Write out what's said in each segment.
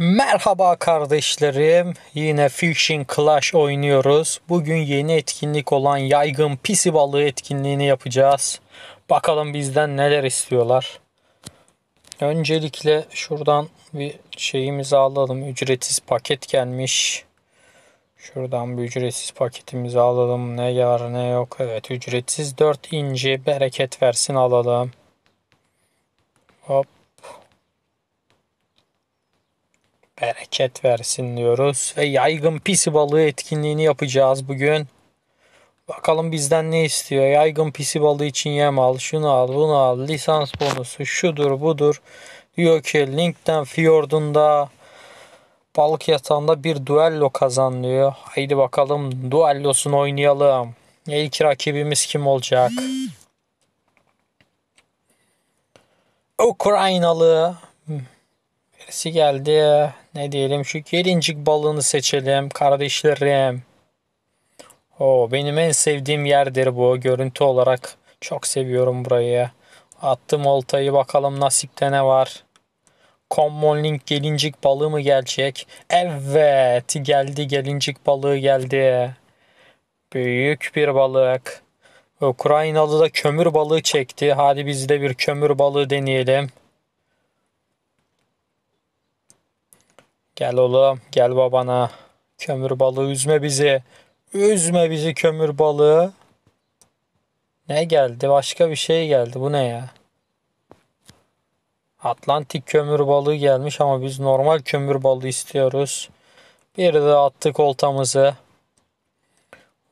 Merhaba kardeşlerim. Yine Fishing Clash oynuyoruz. Bugün yeni etkinlik olan yaygın pisi balığı etkinliğini yapacağız. Bakalım bizden neler istiyorlar. Öncelikle şuradan bir şeyimizi alalım. Ücretsiz paket gelmiş. Şuradan bir ücretsiz paketimizi alalım. Ne var ne yok. Evet ücretsiz 4 inci bereket versin alalım. Hop bereket versin diyoruz. Ve yaygın pisi balığı etkinliğini yapacağız bugün. Bakalım bizden ne istiyor? Yaygın pisi balığı için yem al, şunu al, bunu al, lisans bonusu, şudur budur. Diyor ki Link'ten Fjord'unda balık yatağında bir duello kazanıyor. Haydi bakalım duellosunu oynayalım. İlk rakibimiz kim olacak? Ukraynalı Neresi geldi? Ne diyelim? Şu gelincik balığını seçelim kardeşlerim. O benim en sevdiğim yerdir bu. Görüntü olarak çok seviyorum burayı. Attım oltayı bakalım nasipte ne var. Common gelincik balığı mı gelecek? Evet geldi gelincik balığı geldi. Büyük bir balık. Ukraynalı da kömür balığı çekti. Hadi biz de bir kömür balığı deneyelim. Gel oğlum, gel babana. Kömür balığı üzme bizi. Üzme bizi kömür balığı. Ne geldi? Başka bir şey geldi. Bu ne ya? Atlantik kömür balığı gelmiş ama biz normal kömür balığı istiyoruz. Bir de attık oltamızı.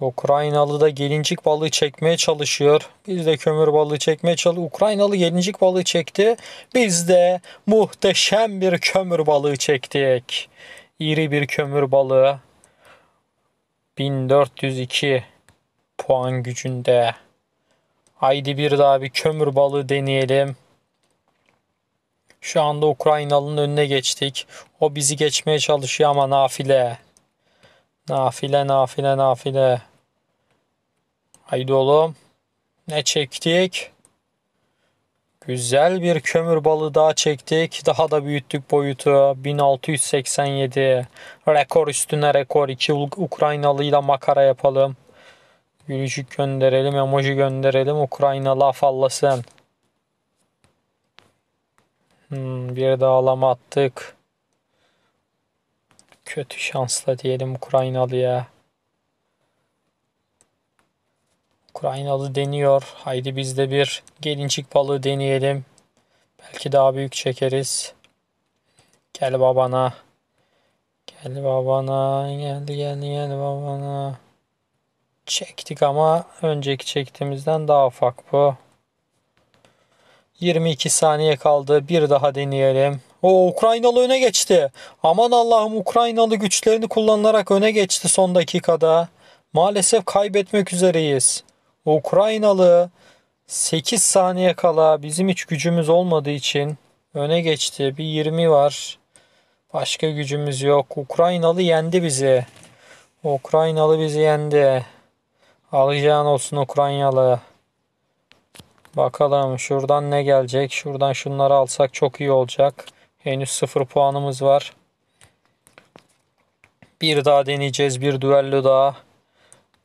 Ukraynalı da gelincik balığı çekmeye çalışıyor. Biz de kömür balığı çekmeye çalışıyoruz. Ukraynalı gelincik balığı çekti. Biz de muhteşem bir kömür balığı çektik. İri bir kömür balığı. 1402 puan gücünde. Haydi bir daha bir kömür balığı deneyelim. Şu anda Ukraynalı'nın önüne geçtik. O bizi geçmeye çalışıyor ama nafile. Nafile nafile nafile. Haydi oğlum. Ne çektik? Güzel bir kömür balı daha çektik. Daha da büyüttük boyutu. 1687. Rekor üstüne rekor. İki Ukraynalıyla makara yapalım. Gülücük gönderelim. Emoji gönderelim. Ukraynalı afallasın. Hmm, bir daha alama attık kötü şansla diyelim Ukraynalı'ya. Ukraynalı deniyor. Haydi biz de bir gelinçik balığı deneyelim. Belki daha büyük çekeriz. Gel babana. Gel babana. Gel gel gel babana. Çektik ama önceki çektiğimizden daha ufak bu. 22 saniye kaldı. Bir daha deneyelim. O Ukraynalı öne geçti. Aman Allah'ım Ukraynalı güçlerini kullanarak öne geçti son dakikada. Maalesef kaybetmek üzereyiz. Ukraynalı 8 saniye kala bizim hiç gücümüz olmadığı için öne geçti. Bir 20 var. Başka gücümüz yok. Ukraynalı yendi bizi. Ukraynalı bizi yendi. Alacağın olsun Ukraynalı. Bakalım şuradan ne gelecek. Şuradan şunları alsak çok iyi olacak. Henüz sıfır puanımız var. Bir daha deneyeceğiz. Bir düello daha.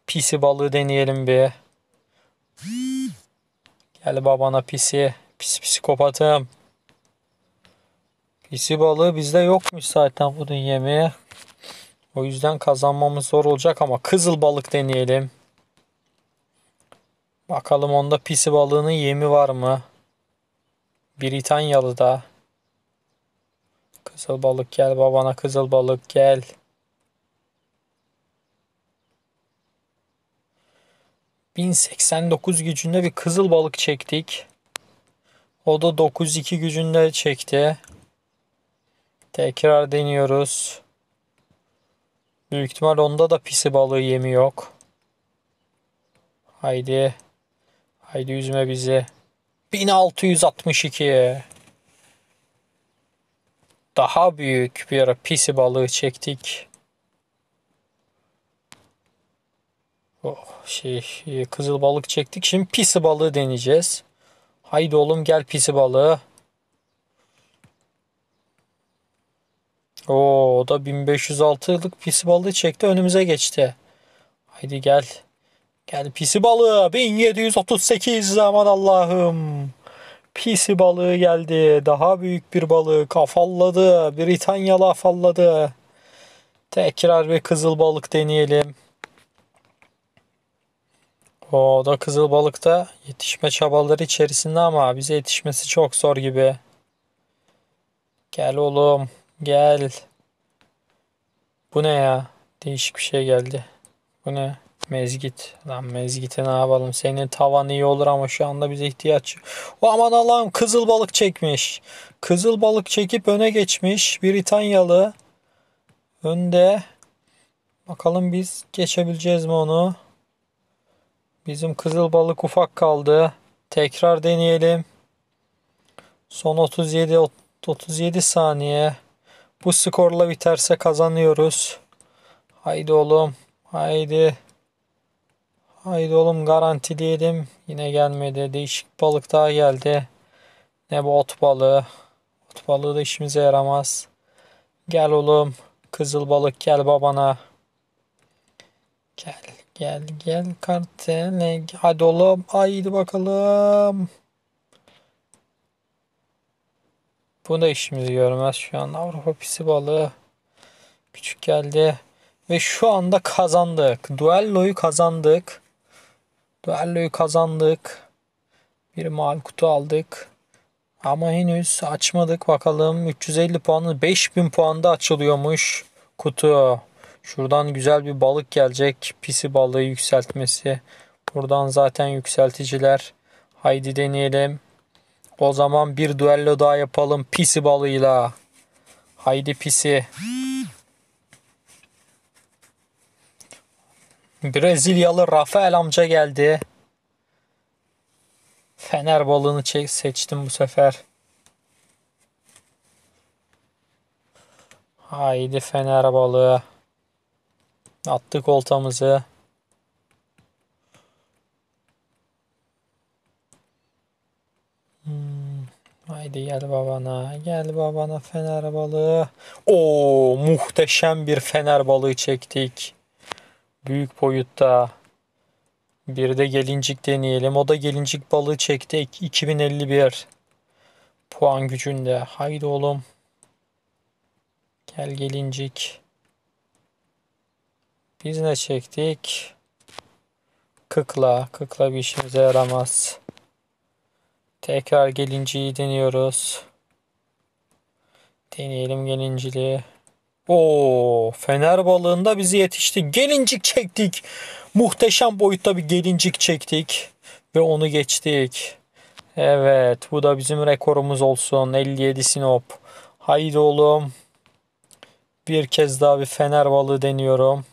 Pisi balığı deneyelim bir. Gel babana pisi. Pis psikopatım. Pisi balığı bizde yokmuş zaten bu yemeği. O yüzden kazanmamız zor olacak ama kızıl balık deneyelim. Bakalım onda pisi balığının yemi var mı? Britanyalı da. Kızıl balık gel babana kızıl balık gel. ...1089 gücünde bir kızıl balık çektik. O da 92 gücünde çekti. Tekrar deniyoruz. Büyük ihtimal onda da pisi balığı yemi yok. Haydi. Haydi üzme bizi. 1662 daha büyük bir ara pisi balığı çektik. Oh, şey kızıl balık çektik. Şimdi pisi balığı deneyeceğiz. Haydi oğlum gel pisi balığı. Oo, o da 1506'lık pisi balığı çekti önümüze geçti. Haydi gel. Gel pisi balığı 1738 zaman Allah'ım. Pisi balığı geldi. Daha büyük bir balık. Afalladı. Britanyalı afalladı. Tekrar bir kızıl balık deneyelim. O da kızıl balıkta yetişme çabaları içerisinde ama bize yetişmesi çok zor gibi. Gel oğlum. Gel. Bu ne ya? Değişik bir şey geldi. Bu ne? Mezgit. Lan mezgite ne yapalım? Senin tavan iyi olur ama şu anda bize ihtiyaç. O aman Allah'ım kızıl balık çekmiş. Kızıl balık çekip öne geçmiş. Britanyalı. Önde. Bakalım biz geçebileceğiz mi onu? Bizim kızıl balık ufak kaldı. Tekrar deneyelim. Son 37 37 saniye. Bu skorla biterse kazanıyoruz. Haydi oğlum. Haydi. Haydi oğlum garanti diyelim. Yine gelmedi. Değişik balık daha geldi. Ne bu ot balığı. Ot balığı da işimize yaramaz. Gel oğlum. Kızıl balık gel babana. Gel gel gel kartele. Hadi oğlum. Haydi bakalım. Bu da işimizi görmez şu an. Avrupa pisi balığı. Küçük geldi. Ve şu anda kazandık. Duello'yu kazandık. Duelloyu kazandık. Bir mal kutu aldık. Ama henüz açmadık. Bakalım 350 puanı 5000 puanda açılıyormuş kutu. Şuradan güzel bir balık gelecek. Pisi balığı yükseltmesi. Buradan zaten yükselticiler. Haydi deneyelim. O zaman bir duello daha yapalım pisi balığıyla. Haydi pisi. Brezilyalı Rafael amca geldi. Fener balığını çek seçtim bu sefer. Haydi Fener balığı. Attık oltamızı. Hmm, haydi gel babana. Gel babana Fener balığı. Oo muhteşem bir Fener balığı çektik büyük boyutta. Bir de gelincik deneyelim. O da gelincik balığı çekti. 2051 puan gücünde. Haydi oğlum. Gel gelincik. Biz ne çektik? Kıkla. Kıkla bir işimize yaramaz. Tekrar gelinciyi deniyoruz. Deneyelim gelinciliği. Oo, fener balığında bizi yetişti. Gelincik çektik. Muhteşem boyutta bir gelincik çektik. Ve onu geçtik. Evet bu da bizim rekorumuz olsun. 57 Sinop. Haydi oğlum. Bir kez daha bir fener balığı deniyorum.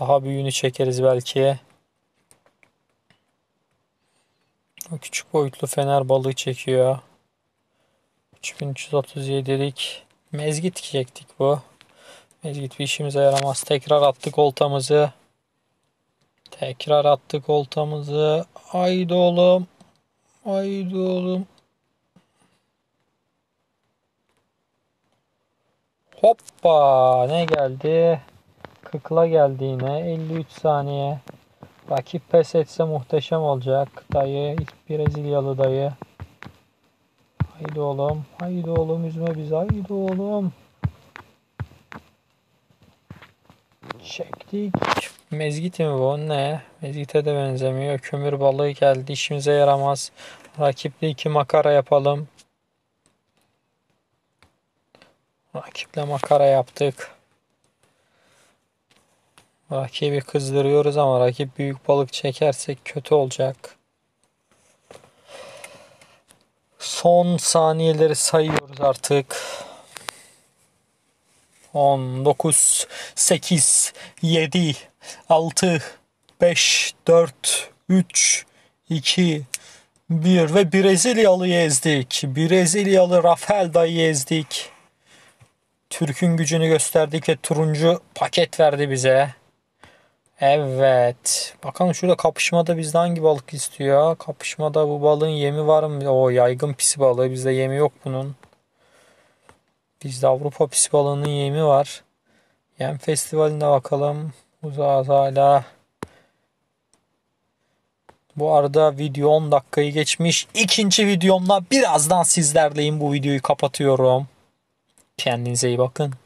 Daha büyüğünü çekeriz belki. O küçük boyutlu fener balığı çekiyor. 3337'lik mezgit dikecektik bu. Mezgit bir işimize yaramaz. Tekrar attık oltamızı. Tekrar attık oltamızı. Haydi oğlum. Haydi oğlum. Hoppa ne geldi? Kıkla geldi yine. 53 saniye. Rakip pes etse muhteşem olacak. Dayı ilk Brezilyalı dayı. Haydi oğlum. Haydi oğlum üzme bizi. Haydi oğlum. Çektik. Mezgit mi bu? Ne? Mezgite de benzemiyor. Kömür balığı geldi. İşimize yaramaz. Rakipli iki makara yapalım. Rakiple makara yaptık. Rakibi kızdırıyoruz ama rakip büyük balık çekersek kötü olacak. son saniyeleri sayıyoruz artık. 19, 8, 7, 6, 5, 4, 3, 2, 1 ve Brezilyalı ezdik. Brezilyalı Rafael dayı ezdik. Türk'ün gücünü gösterdik ve turuncu paket verdi bize. Evet. Bakalım şurada kapışmada bizde hangi balık istiyor? Kapışmada bu balığın yemi var mı? O yaygın pis balığı. Bizde yemi yok bunun. Bizde Avrupa pis balığının yemi var. Yem festivalinde bakalım. Uzağız hala. Bu arada video 10 dakikayı geçmiş. İkinci videomla birazdan sizlerleyim. Bu videoyu kapatıyorum. Kendinize iyi bakın.